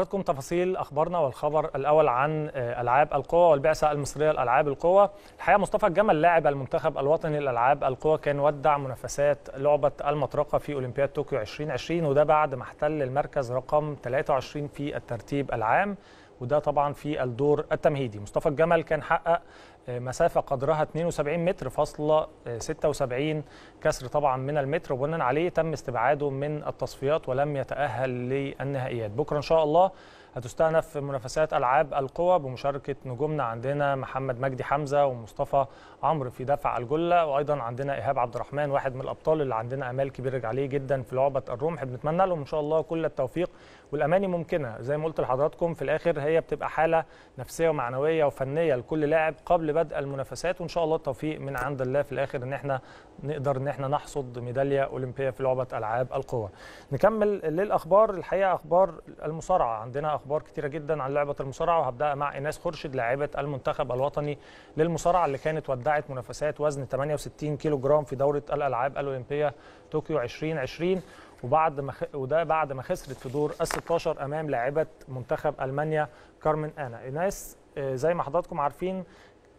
حضراتكم تفاصيل اخبارنا والخبر الاول عن آه، العاب القوى والبعثه المصريه لالعاب القوى الحقيقه مصطفى الجمل لاعب المنتخب الوطني لالعاب القوى كان ودع منافسات لعبه المطرقه في اولمبياد طوكيو 2020 وده بعد ما احتل المركز رقم 23 في الترتيب العام وده طبعا في الدور التمهيدي مصطفى الجمل كان حقق آه، مسافه قدرها 72 متر فاصله 76 آه، كسر طبعا من المتر وبناء عليه تم استبعاده من التصفيات ولم يتاهل للنهائيات بكره ان شاء الله هتستأنف منافسات ألعاب القوى بمشاركة نجومنا عندنا محمد مجدي حمزة ومصطفى عمرو في دفع الجلة وأيضا عندنا إيهاب عبد الرحمن واحد من الأبطال اللي عندنا آمال كبيرة عليه جدا في لعبة الرمح بنتمنى لهم إن شاء الله كل التوفيق والأماني ممكنة زي ما قلت لحضراتكم في الآخر هي بتبقى حالة نفسية ومعنوية وفنية لكل لاعب قبل بدء المنافسات وإن شاء الله التوفيق من عند الله في الآخر إن احنا نقدر إن احنا نحصد ميدالية أولمبية في لعبة ألعاب القوى نكمل للأخبار الحقيقة أخبار المصارعة عندنا أخبار اخبار كتيره جدا عن لعبه المصارعه وهبداها مع ايناس خرشد لاعبه المنتخب الوطني للمصارعه اللي كانت ودعت منافسات وزن 68 كيلو جرام في دوره الالعاب الاولمبيه طوكيو 2020 وبعد ما خ... وده بعد ما خسرت في دور ال 16 امام لاعبه منتخب المانيا كارمن انا ايناس آه، زي ما حضراتكم عارفين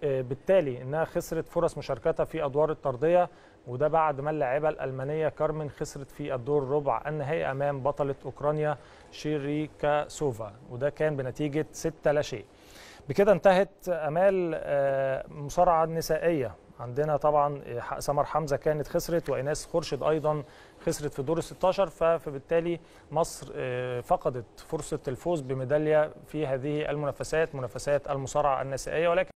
آه، بالتالي انها خسرت فرص مشاركتها في ادوار الطرديه وده بعد ما اللاعبه الالمانيه كارمن خسرت في الدور ربع النهائي امام بطله اوكرانيا شيريكا سوفا وده كان بنتيجه 6 لا شيء. بكده انتهت امال آه، مصارعه النسائيه عندنا طبعا آه، سمر حمزه كانت خسرت وايناس خرشد ايضا خسرت في دور ال 16 فبالتالي مصر فقدت فرصه الفوز بميداليه في هذه المنافسات منافسات المصارعه النسائيه ولكن